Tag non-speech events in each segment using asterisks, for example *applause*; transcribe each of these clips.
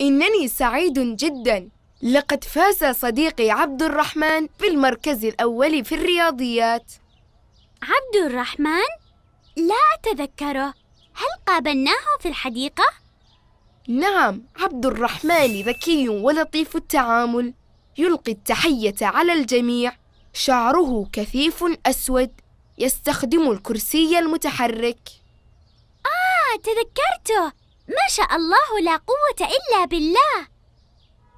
إنني سعيد جدا لقد فاز صديقي عبد الرحمن في المركز الأول في الرياضيات عبد الرحمن؟ لا أتذكره هل قابلناه في الحديقة؟ نعم عبد الرحمن ذكي ولطيف التعامل يلقي التحية على الجميع شعره كثيف أسود يستخدم الكرسي المتحرك آه تذكرته ما شاء الله لا قوة إلا بالله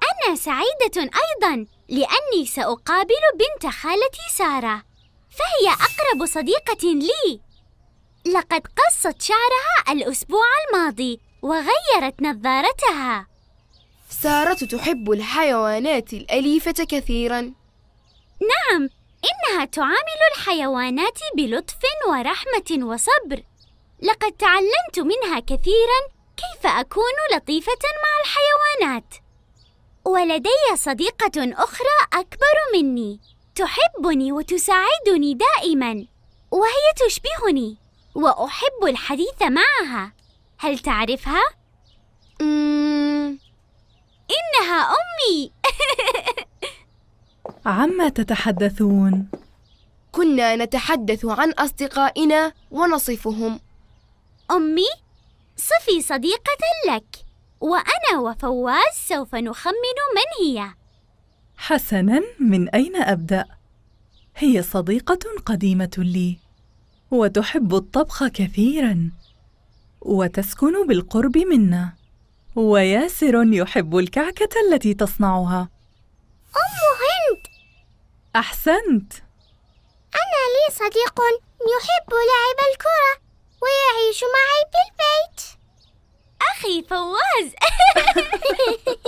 أنا سعيدة أيضاً لأني سأقابل بنت خالتي سارة فهي أقرب صديقة لي لقد قصت شعرها الأسبوع الماضي وغيرت نظارتها سارة تحب الحيوانات الأليفة كثيراً نعم إنها تعامل الحيوانات بلطف ورحمة وصبر لقد تعلمت منها كثيراً كيف أكون لطيفة مع الحيوانات؟ ولدي صديقة أخرى أكبر مني تحبني وتساعدني دائماً وهي تشبهني وأحب الحديث معها هل تعرفها؟ مم... إنها أمي *laughs* عما تتحدثون؟ كنا نتحدث عن أصدقائنا ونصفهم أمي صفي صديقة لك وأنا وفواز سوف نخمن من هي حسناً من أين أبدأ؟ هي صديقة قديمة لي وتحب الطبخ كثيراً وتسكن بالقرب منا وياسر يحب الكعكة التي تصنعها أم هند أحسنت أنا لي صديق يحب لعب الكرة Plus! *laughs*